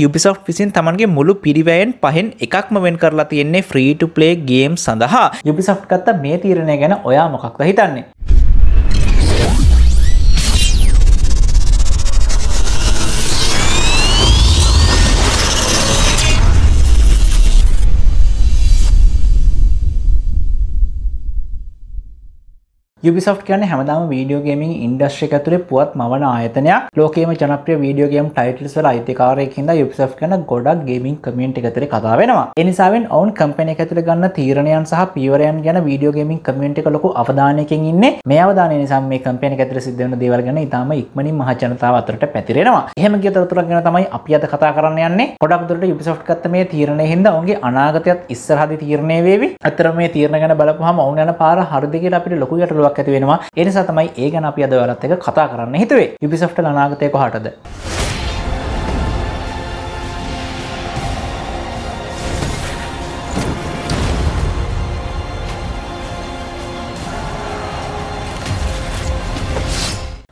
Ubisoft විසින් තමන්ගේ මුළු පිරිවැයෙන් පහෙන් එකක්ම වෙන් කරලා තියෙන්නේ ෆ්‍රීට ප්ලේ ගේම් සඳහා Ubisoft ගත්ත මේ තීරණය ගැන ඔයා මොකක්ද හිතන්නේ Ubisoft කියන්නේ හැමදාම වීඩියෝ ගේමින් ඉන්ඩස්ට්‍රි එක ඇතුලේ පුවත් මවන ආයතනයක්. ලෝකයේම ජනප්‍රිය වීඩියෝ ගේම් ටයිටල්ස් වල අයිතිකාරයෙක් හින්දා Ubisoft කියන ගොඩක් ගේමින් කමියුනිටි එක ඇතුලේ කතා වෙනවා. ඒ නිසාවෙන් ඔවුන් කම්පැනි එක ඇතුලේ ගන්න තීරණයන් සහ පියවරයන් ගැන වීඩියෝ ගේමින් කමියුනිටි එක ලොකු අවධානයකින් ඉන්නේ. මේ අවධානය නිසා මේ කම්පැනි එක ඇතුලේ සිද්ධ වෙන දේවල් ගැන ඉතාම ඉක්මනින් මහ ජනතාව අතරට පැතිරෙනවා. එහෙම කිය තොරතුරක් ගැන තමයි අපි අද කතා කරන්න යන්නේ. ගොඩක් දුරට Ubisoft ගත්ත මේ තීරණය හින්දා ඔවුන්ගේ අනාගතයත් ඉස්සරහදී තීරණය වේවි. අතර මේ තීරණ ගැන බලපුවාම ඔවුන් යන පාර හරිද කියලා අපිට ලොකු ගැටලුවක් ගැටලුවක් ඇති වෙනවා එනිසා තමයි ඒ ගැන අපි අද ඔයාලත් එක්ක කතා කරන්න හිතුවේ Ubisoft ලානාගතය කොහටද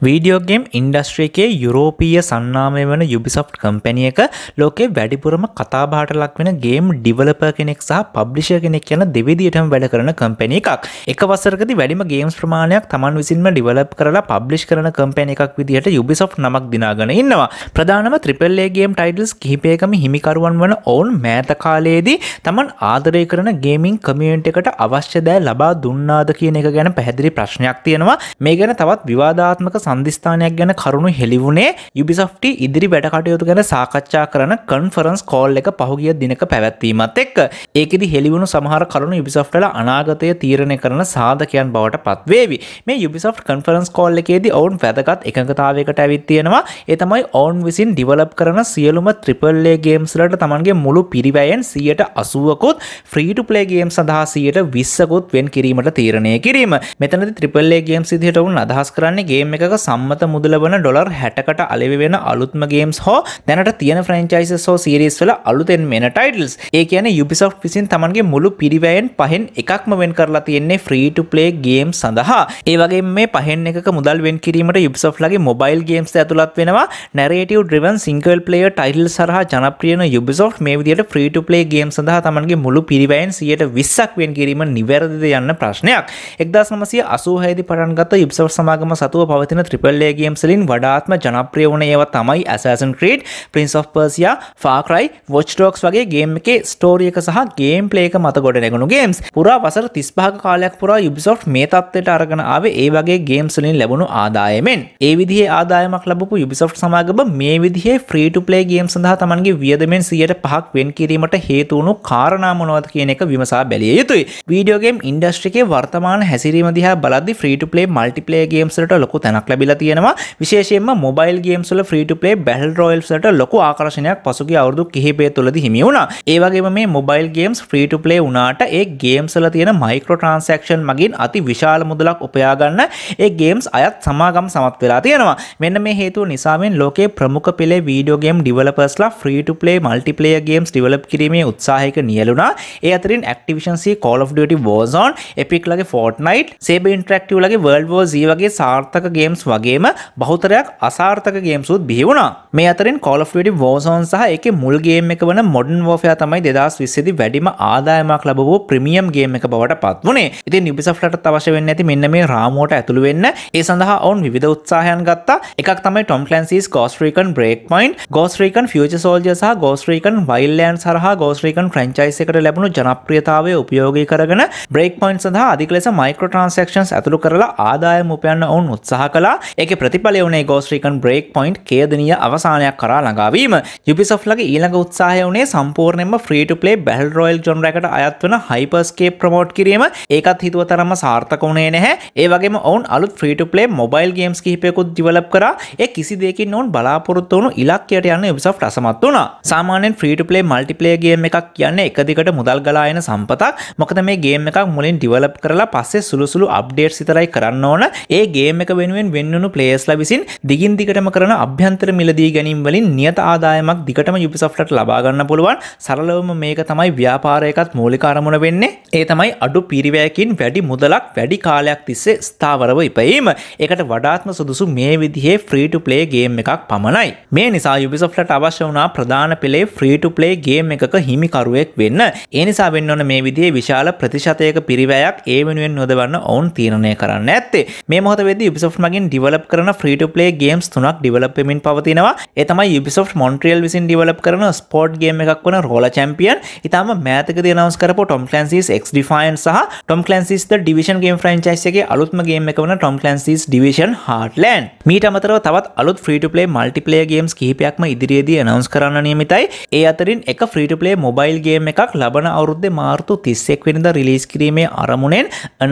වීඩියෝගේම් ඉන්ඩස්ට්‍රීකේ යුරෝපීය සන්නාමය වන යුබිසොෆ් කම්පැනියක ලෝකේ වැඩිපුරම කතාබාට ලක් වෙන ගේම් ඩිවලප කෙනෙක් සහ පබ්ලිෂ කෙනෙක් යන දෙවිදිටම වැඩ කරන කම්පැනි එකක් එක වසරකති වැඩිම ගේම්ස් ප්‍රමාණයක් තමන් විසින්ම ඩිවලප් කරලා පබ්ලිෂ් කරන කම්පැනි එකක් විදිහට යුබිසොෆ් නමක් දිනාගෙන ඉන්නවා ප්‍රධානම ත්‍රිපල්ලේගේම් ටයිඩල්ස් කිහිපයකම හිමිකරුවන් වන ඔවුන් මෑත කාලයේදී තමන් ආදරය කරන ගේමින් කමියන්ට එකට අවශ්‍ය දෑ ලබා දුන්නාද කියන එක ගැන පැහැදිලි ප්‍රශ්නයක් තියෙනවා මේ ගැන තවත් විවාධාත්මක සහ සන්ධස්ථානයක් ගැන කරුණු හෙළිවුණේ යුබිසොෆ්ට ඉදිරි වැඩකටයුතු ගැන සාකච්ඡා කරන කන්ෆරන්ස් කෝල් එක පහුගිය දිනක පැවැත්වීමත් එක් ඒකෙදි හෙළිවුණු සමහර කරුණු යුබිසොෆ්ටල අනාගතය තීරණය කරන සාධකයන් බවට පත්වේවි මේ යුබිසොෆ් කන්ෆරන්ස් කෝල් එකේදී ඔවුන් වැදගත් එකඟතාවකට ඇවිත් තියෙනවා එතමයි ඔවුන් විසින් ඩිවලප් කරන සියලුම ත්‍රිපල්ලේ ගේම්ස්ලට තමන්ගේ මුළු පිරිවැයෙන් සියට අසුවකොත් ෆ්‍රීට පලේගේම් සඳහා සියට විස්සකුත් වෙන් කිරීමට තීරණය කිරීම මෙතන ත්‍රිපල්ලේ ගේම් සිදිහට ඔවුන් අදහස් කරන්නේ ගේම් එක සම්මත මුදල වන ඩොර් හැටකට අලිවි වෙන අලුත්ම ගේම්ස් හෝ දැනට තියෙන ෆ්‍රෙන්චයිස හෝ සිරිස් වල අලුතෙන් මෙන ටයිටල්ස් ඒ කියන යුපිසෝ් විසින් තමන්ගේ මුළු පිරිවයන් පහෙන් එකක්ම වෙන් කරලා තියෙන්නේ ෆ්‍රීට ප්ලේ ගේම් සඳහා ඒ වගේ මේ පහෙන් එක මුදල් වෙන් කිරීමට යුපිසෝ් ලගේ මොබයිල් ගේම්ස් ඇතුළත් වෙනවා නැරේටව ඩ්‍රවන් සිංකල් ප්ලේ ටයිල් සරහ ජනප්‍රියන යුබිසෝ් මේ විදියට ෆ්‍රීට ප්ලේ ගේම් සඳහා තමන්ගේ මුළු පිරිවයන් සියට විස්සක් වෙන් කිරීම නිවැරදිද යන්න ප්‍රශ්නයක් එක්දස් නමසය අසූහයදි පටන්ගත යුපිසෝ් සමාගම සතුව පවතින ට්‍රිපල්ලේ ගේම්සලින් වඩාත්ම ජනප්‍රිය වන ඒව තමයි ඇසසන් ක්‍රීඩ් පින්ස් of පර්සියා ෆාකරයි වොච්ටෝක්ස් වගේ ගේම් එකේ ස්ටෝරියක සහ ගේම් පලේක මත ගොඩ නැගුණු ගේම්ස් පුරා වසර තිස්පාග කාලයක් පුරා යුබිසොට් මේ තත්වයට අරගෙන ආවේ ඒ වගේ ගේම්සලින් ලැබුණු ආදායමෙන් ඒ විදිහ ආදායමක් ලබපු යුබිසොට් සමාගම මේ විදිහේ ෆ්‍රීට ප්ලේ ගේම් සඳහා තමන්ගේ වියදමෙන් සියට පහක් වෙන් කිරීමට හේතුවුණු කාරණාමනොවද කියන එක විමසා බැලිය යුතුයි වීඩියෝගේම් ඉන්ඩස්ට්‍රිකේ වර්තමාන හැසිරීම දිහා බලදදි ෆ්‍රීට ප්ලේ මල්ටිපලේ ගේම්සට ලොකු තැනක් ලැබ ලැබිලා තියෙනවා විශේෂයෙන්ම මොබයිල් ගේම්ස් වල free to play battle royales වලට ලොකු ආකර්ෂණයක් පසුගිය අවුරුදු කිහිපය තුළදී හිමි වුණා. ඒ වගේම මේ mobile games free to play වුණාට ඒ ගේම්ස් වල තියෙන මයික්‍රෝ ට්‍රාන්සැක්ෂන් මගින් අති විශාල මුදලක් උපයා ගන්න ඒ ගේම්ස් අයත් සමාගම් සමත් වෙලා තියෙනවා. මෙන්න මේ හේතුව නිසාවෙන් ලෝකයේ ප්‍රමුඛ පෙළේ වීඩියෝ ගේම් ඩිවලොපර්ස්ලා free to play multiplayer games develop කිරීමේ උත්සාහයක නියලුණා. ඒ අතරින් Activision C Call of Duty Warzone, Epic ලගේ Fortnite, Saber Interactive ලගේ World War Z වගේ සාර්ථක ගේම්ස් වගේම බහුතරයක් අසාර්ථක ගේම්සුත් බිහිවුණා මේ අතරින් කොලෆටි වෝසෝන් සහ එක මුල්ගේම එක වන මොඩන් ෝෆයා තමයි දෙදස් විස්සදි වැඩිම ආදායමක් ලබවූ ප්‍රමියම් ගේම එක බවට පත් වුණේ ඉති නිබිසට්ට අවශ වෙන්න ඇති මෙන්න මේ රාමෝට ඇතුළු වෙන්න ඒ සඳහා ඔවුන් විධ උත්සාහයන් ගත්තා එකක් තමයි ටොම් ලන්සිස් ගෝස්ට්‍රීකන් බ්‍රේක්මයින් ගෝස්ට්‍රීකන් ෆියජ සෝල්ජ සහ ගෝස්ට්‍රීකන් වයිල්ලෑන් සහ ගෝස්ට්‍රීකන් ෆ්‍රංචයිස එකට ලැබුණු ජනප්‍රියතාවය උපයෝගී කරගෙන බ්‍රේක් පොයින්් සඳහා අධික ලෙස මයිකෝ ට්‍රන්සක්ෂන්ස් ඇතුළු කරලා ආදායම උපයන්න ඔවුන් උත්සාහ කළ කරලා එක ප්‍රතිඵලය වුණේ ගෝස්්‍රීකන් බ්‍රේක් පොයින්් කේදනිය අවසානයක් කරා ළඟාවීම යුපිසොෆ්ලගේ ඊළඟ උත්සාහය වනේ සම්පූර්ණයම ්‍රීට පලේ බැල් රොයිල් ජොන්රකට අයත්වන හයිපර්ස්කේ ප්‍රමෝට් කිරීම ඒකත් හිතුව තරම සාර්ථකුණේ නැහැ ඒවගේ ඔවන් අලු ්‍රීට පලේ මොබයිල් ගේම්ස් කිහිපයකුත් දිවලප කර ඒ කිසි දෙකින් ඔවන් බලාපොරොත්තු වුණු ඉලක්කයට යන්න යුපිසෝ රසමත් වුණා සාමානෙන් ්‍රීට පලේ මල්ටිපලේ ගේම එකක් කියන්න එකදිකට මුදල් ගලායන සම්පතක් මොකද මේ ගේම එකක් මුලින් ඩිවලප් කරලා පස්සේ සුළුසුළු අප්ඩේට් සිතරයි කරන්න ඕන ඒ ගේම එක වෙනුවෙන් වෙන්නුණු ප්ලේස්ලා විසින් දිගින් දිගටම කරන අභ්‍යන්තර මිලදී ගැනීම් වලින් නියත ආදායමක් දිගටම යුපිසොෆ්ටට ලබා ගන්න පුළුවන් සරලවම මේක තමයි ව්‍යාපාරයකත් මූලික අරමුණ වෙන්නේ ඒ තමයි අඩු පිරිවැයකින් වැඩි මුදලක් වැඩි කාලයක් තිස්සේ ස්ථාවරව ඉපයීම ඒකට වඩාත්ම සුදුසු මේ විදිහේ ෆ්‍රීට ප්ලේ ගේම් එකක් පමණයි මේ නිසා යුබිසොෆ්ට අවශ්‍ය වුණා ප්‍රධාන පෙළේ ෆ්‍රීට ප්ලේ ගේම් එකක හිමිකරුවෙක් වෙන්න ඒ නිසා වෙන්න ඕන මේ විදිහේ විශාල ප්‍රතිශතයක පිරිවැයක් ඒ වෙනුවෙන් නොදවන්න ඔවුන් තීරණය කරන්න ඇත්තේ මේ මොහොතේදී යුබිසොෆ්ට් මගින් ඩිවලප් කරන ්‍රීටපලේ ගේම්ස් තුනක් ඩිවලපමින් පවතිනවා එතමයි යුබිසෝ් මොන්ට්‍රියල් විසින් ඩිවලප් කරන ස්පෝට් ගේම එකක් වන රෝල චැම්පියන් ඉතාම මෑතක දනවස් කරපු ටොම් ලන්සිස් එක් ඩිෆයින් සහ ටොම් ලන්සිස් ඩිවිෂන් ගේ ්‍රයින්චයිසගේ අලුත්ම ගේම එක වන ටොම් ලන්සිස් ඩිවිෂන් හටලන් මීට අමතරව තවත් අලුත් ්‍රීටපලේ මල්ටිපලේ ගේම්ස් කිහිපයක්ම ඉදිරියේදී අනවස් කරන්න නියමිතයි ඒ අතරින් එක ්‍රීටපලේ මොබයිල් ගේම එකක් ලබන අවුද්ධ මාර්තු තිස්සෙක් වෙනිද රිලිස් කිරීමේ අරමුණෙන්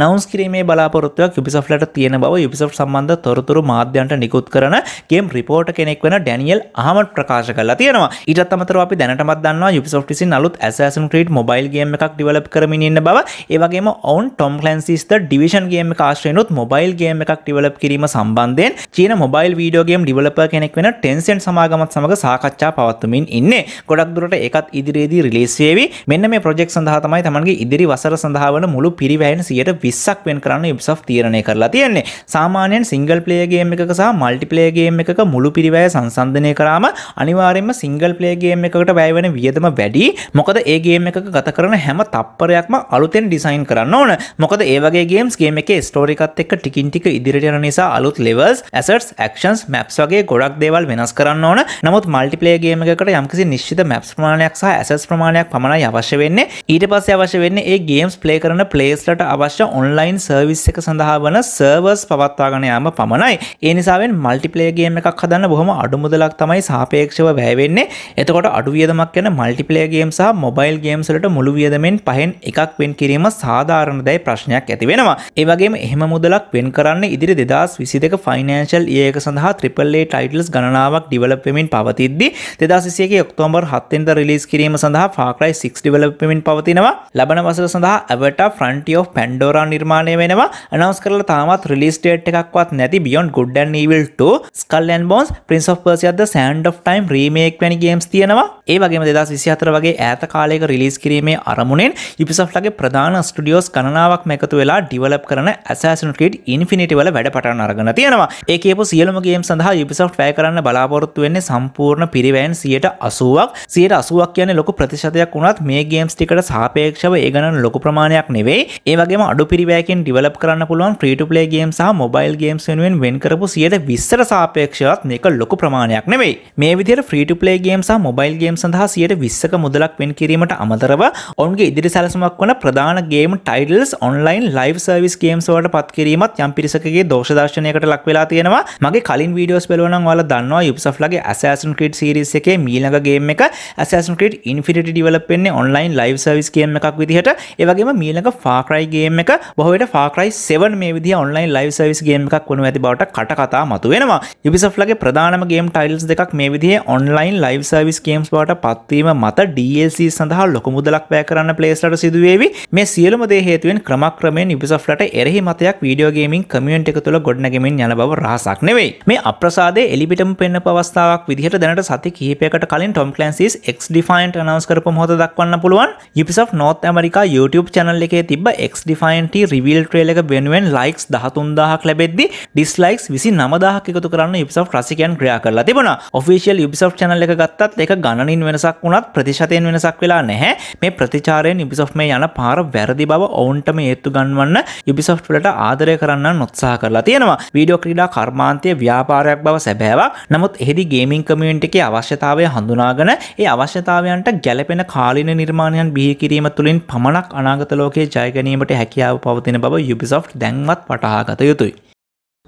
අනවස් කිරීමේ බලාපොරත්තුවක් යුබිසෝ්ලට තියෙන බව යුබිසෝ් සම්බන්ධ තොරතුරු මාධ්‍යන්ට නිකුත් කරන ගේම් රිපෝර්ට කෙනෙක් වෙන ඩැනියල් අහමට ප්‍රකාශ කලා තියෙනවා ඉටත් අමතර අපි දැනටමත් දන්නවා යුපිසොෆ්ටිසි අලුත් ඇසන් ක්‍රීට් මොබයිල් ගේම් එකක් ඩිවලප් කරමින් ඉන්න බව ඒවගේම ඔවන් ටොම් ලන්සිස්ත ඩිවිෂන් ගේම කාශ්‍රයනුත් මොබයිල් ගේම එකක් ඩිවලප් කිරීම සම්බන්ධයෙන් චීන මොබයිල් වීඩියෝගේම් ඩිවලප කෙනෙක් වෙන ටෙන්සෙන් සමාගමත් සමඟ සාකච්ඡා පවත්තුමින් ඉන්න ගොඩක් දුරට එකත් ඉදිරියේදී රිලේස්වේවි මෙන්න මේ ප්‍රජෙක් සඳහතමයි තමන්ගේ ඉදිරි වසර සඳහාවන මුළු පිරිවැයන සියට විස්සක් වෙන් කරන්න යුසක් තීරණය කරලා තියෙන්නේ සාමාන්‍යයෙන් සිංගල් සිංගල් ප්ලේගේම් එක සහ මල්ටිපලේගේම් එක මුළු පිරිවය සංසන්ධනය කරාම අනිවාරෙන්ම සිංගල් ප්ලේගේම් එකට වැයවන වියදම වැඩි මොකද ඒගේම් එක ගත කරන හැම තප්පරයක්ම අලුතෙන් ඩිසයින් කරන්න ඕන මොකද ඒවගේ ගේම්ස් ගේම එක ස්ටෝරිකත් එක් ටිකින්ටික ඉදිරිටයන නිසා අලුත් ලෙවස් ඇසටස් ක්ෂන්ස් මැප්ස් වගේ ගොඩක් දේවල් වෙනස් කරන්න ඕන නමුත් මල්ටිපලේගේම එකට යම්කිසි නිශ්ිත මැප්ස් ප්‍රමාණයක් සහ ඇසස් ප්‍රමාණයක් පමණයි අවශ්‍ය වෙන්නේ ඊට පස්සේ අවශ්‍ය වෙන්නේ ඒ ගේම්ස් ප්ලේ කරන ප්ලේස්ලට අවශ්‍ය ඔන්ලයින් සර්විස් එක සඳහා වන සර්වර්ස් පවත්වාගෙන යාම පමණ පමණයි ඒනිසාෙන් මල්ටිපලේගේ එකක් හදන්න බොහම අඩුමුදලක් තමයි සාපේක්ෂව වැෑවෙන්නේ එතකොට අඩුවියදමක් යන මල්ටිපලේගේම් සහ මොබයිල් ගේම්සලට මුළු වියදමෙන් පහෙන් එකක් වෙන් කිරීම සාධාරණදයි ප්‍රශ්නයක් ඇති වෙනවා ඒවගේ එහම මුදලක් වෙන් කරන්න ඉදිරි දෙදස් විසි දෙක ෆයිනන්ශල් ඒක සඳහා ත්‍රිපල්ලේ ටයිටල්ස් ගණනාවක් ඩිවලපමින් පවතිද්දි දෙදසිසියගේ ඔක්තෝම්බර් හත්තෙන්ද රිලිස් කිරීම සඳහා ෆාකරයි සික් ඩිවලපමින් පවතිනවා ලබන වසර සඳහා ඇවට ෆ්‍රන්ටියෝ පැන්ඩෝරා නිර්මාණය වෙනවා අනවස් කරල තාමත් රිලිස්ටේට් එකක්වත් නැති ඇති Beyond Good and Evil 2 Skull and Bones Prince of පර්සියත් The Sand of Time Remake වැනි ගේම්ස් තියෙනවා ඒ වගේම දෙදස් විසිහතර වගේ ඇත කාලයක රිලිස් කිරීමේ අරමුණෙන් යුපිසෆ්ලගේ ප්‍රධාන ස්ටඩියෝස් කණනාවක් මැකතු වෙලා ඩිවලප් කරන ඇසසනටට ඉන්ෆිනිටි වල වැඩ පටන් අරගන තියෙනවා ඒ කියපු සියලමගේම් සඳහා යුපිසෆ් ෑ කරන්න බලාපොරොත්තු වෙන්නේ සම්පූර්ණ පිරිවෑන් සියට අසුවක් සියට අසුවක් කියන ලොකු ප්‍රතිශතයක් වුණත් මේ ගේම්ස් ටිකට සාපේක්ෂව ඒගන ලොකු ප්‍රමාණයක් නෙවෙයි ඒවගේ අඩු පිරිවෑකෙන් ඩිවලප් කරන්න පුළුවන් ්‍රීටපලේ ගේම් සහ මොබයිල් ගේම්ස් වෙනුවෙන් වෙන් කරපු සියට විස්සර සාපේක්ෂවත් මේක ලොකු ප්‍රමාණයක් නෙවෙයි මේ විදිර ්‍රීටපලේ ගේම් සහ මොබයිල් ගේම් සඳහා සියයට විස්සක මුදලක් වෙන් කිරීමට අමතරව ඔවන්ගේ ඉදිරි සැලසමක් වන ප්‍රධාන game titles online live service ගේම්සෝට පත් කිරීමත් යම් පිරිසකගේ දෝෂදර්ශනයකට ලක් වෙලා තියෙනවා මගේ කලින් වීඩියෝස් බලවන වල දන්නවා යුප්සෆ්ලගේ ඇසන් ක්‍රට සිරිස් එකේ මීලඟගේම එක ඇසන් ක්‍රට ඉන්ෆිට ඩිවලපෙන්නේ ඔන්ලයින් ලයිව් සවිස් ගේම් එකක් විදිහට ඒවගේම මීලඟ ෆාක්‍රයිගේම් එක බොහට ෆාක්‍රයි සෙවන් මේ විදි ඔන්ලයින් ලයිව් සවිස් ගේම් එකක් වනු ඇති බවට කට කතා මතු වෙනවා යුපිසෆ්ලගේ ප්‍රධානම ගේම් ටයිල්ස් දෙකක් මේ විදිහ ඔන්ලයින් ලයිව් සවිස් ගේම්ස් බවට බවට පත්වීම මත DLC සඳහා ලොක මුදලක් බෑ කරන්න ප්ලේස්ලට සිදුවේවි මේ සියලුම දේ හේතුවෙන් ක්‍රමක්‍රමයෙන් Ubisoftලට එරෙහි මතයක් වීඩියෝ ගේමින් කමියුනිටි එක තුළ ගොඩනැගෙමින් යන බව රහසක් නෙවෙයි මේ අප්‍රසාදයේ එලිපිටම පෙන්න පවස්ථාවක් විදිහට දැනට සති කිහිපයකට කලින් Tom Clancy's X Defiant announce කරපු මොහොත දක්වන්න පුළුවන් Ubisoft North America YouTube channel එකේ තිබ්බ X Defiant reveal trailer එක වෙනුවෙන් likes 13000ක් ලැබෙද්දි dislikes 29000ක් එකතු කරන්න Ubisoft රසිකයන් ක්‍රියා කරලා තිබුණා official Ubisoft channel එක ගත්තත් එක ගණනින් ග්‍රාමින් වෙනසක් වුණත් ප්‍රතිශතයෙන් වෙනසක් වෙලා නැහැ මේ ප්‍රතිචාරයෙන් යුබිසොෆ් මේ යන පාර වැරදි බව ඔවුන්ටම ඒත්තු ගන්වන්න යුබිසොෆ් වලට ආදරය කරන්න නොත්සාහ කරලා තියෙනවා වීඩියෝ ක්‍රීඩා කර්මාන්තය ව්‍යාපාරයක් බව සැබෑවක් නමුත් එහිදි ගේමින් කමියන්ට එකේ අවශ්‍යතාවය හඳුනාගෙන ඒ අවශ්‍යතාවයන්ට ගැලපෙන කාලීන නිර්මාණයන් බිහි කිරීම තුළින් පමණක් අනාගත ලෝකයේ ජයගැනීමට හැකියාව පවතින බව යුබිසොෆ් දැන්වත් වටහාගත යුතුයි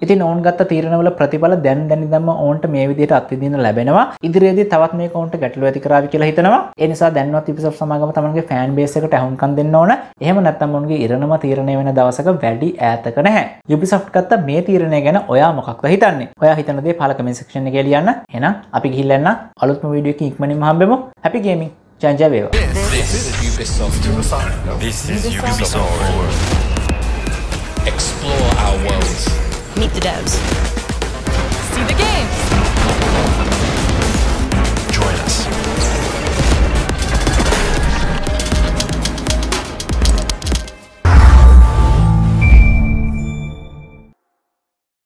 ඉති ඕන් ගත් තීරණවල ප්‍රතිඵල දැන් දැනි දම ඕන්ට මේ විදියට අත්විදින ලැබෙනවා ඉදිරියේදී තවත් මේ කවුන්ට ගැටලු ඇති කරාවි කියලා හිතනවා ඒ නිසා දැන්වත් Microsoft සමාගම තමන්ගේ ෆෑන් බේස් එකට ඇහුම්කන් දෙන්න ඕන එහෙම නැත්නම් ඔවුන්ගේ ඉරණම තීරණය වෙන දවසක වැඩි ඈතක නැහැ Ubisoft ගත්ත මේ තීරණය ගැන ඔයා මොකක්ද හිතන්නේ ඔයා හිතන දේ පහල කමෙන්ට් සෙක්ෂන් එකේ ලියන්න එහෙනම් අපි ගිහිල්ලා එන්න අලුත්ම වීඩියෝ එකකින් ඉක්මනින්ම හම්බෙමු හැපි ගේමින් ජන්ජා වේවා This is Ubisoft. This is Ubisoft. devs.